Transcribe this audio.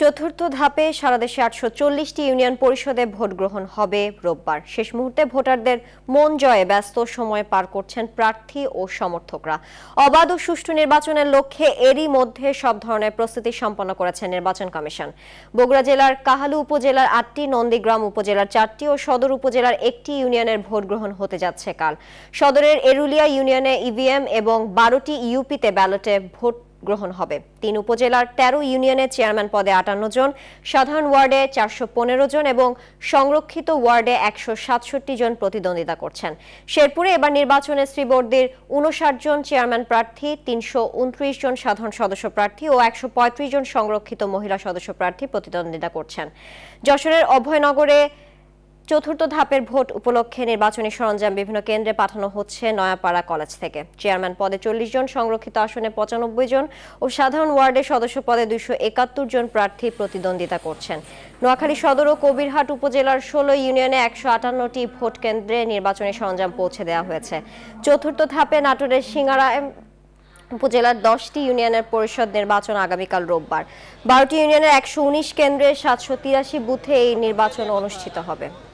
চতুর্থ ধাপে সারা দেশে আটশো চল্লিশটি ইউনিয়ন পরিষদে ভোট গ্রহণ হবে রোববার শেষ মুহূর্তে ভোটারদের মন জয়ে ব্যস্ত সময় পার করছেন প্রার্থী ও সমর্থকরা অবাধ ও সুষ্ঠু নির্বাচনের লক্ষ্যে এরই মধ্যে সব ধরনের প্রস্তুতি সম্পন্ন করেছে নির্বাচন কমিশন বগুড়া জেলার কাহালু উপজেলার আটটি নন্দীগ্রাম উপজেলার চারটি ও সদর উপজেলার একটি ইউনিয়নের ভোট গ্রহণ হতে যাচ্ছে কাল সদরের এরুলিয়া ইউনিয়নে ইভিএম এবং বারোটি ইউপিতে ব্যালটে ভোট গ্রহণ হবে তিন উপজেলার ১৩ ইউনিয়নে চেয়ারম্যান পদে আটান্ন জন সাধারণ ওয়ার্ডে চারশো জন এবং সংরক্ষিত ওয়ার্ডে একশো জন প্রতিদ্বন্দ্বিতা করছেন শেরপুরে এবার নির্বাচনে শ্রীবর্দির উনষাট জন চেয়ারম্যান প্রার্থী তিনশো জন সাধারণ সদস্য প্রার্থী ও একশো জন সংরক্ষিত মহিলা সদস্য প্রার্থী প্রতিদ্বন্দ্বিতা করছেন যশোরের অভয়নগরে চতুর্থ ধাপের ভোট উপলক্ষে নির্বাচনী সরঞ্জাম বিভিন্ন কেন্দ্রে পাঠানো হচ্ছে নয়াপাড়া কলেজ থেকে চেয়ারম্যান পদে চল্লিশ জন সংরক্ষিত আসনে পঁচানব্বই জন ও সাধারণ ওয়ার্ডের সদস্য পদে দুইশো একাত্তর জন প্রার্থী প্রতিদ্বন্দ্বিতা করছেন নোয়াখালী সদর ও কবিরহাট উপজেলার ষোলো ইউনিয়নে একশো আটান্নটি ভোট কেন্দ্রে নির্বাচনী সরঞ্জাম পৌঁছে দেওয়া হয়েছে চতুর্থ ধাপে নাটোরের সিঙ্গারায় উপজেলার দশটি ইউনিয়নের পরিষদ নির্বাচন আগামীকাল রোববার বারোটি ইউনিয়নের একশো উনিশ কেন্দ্রে সাতশো তিরাশি বুথে এই নির্বাচন অনুষ্ঠিত হবে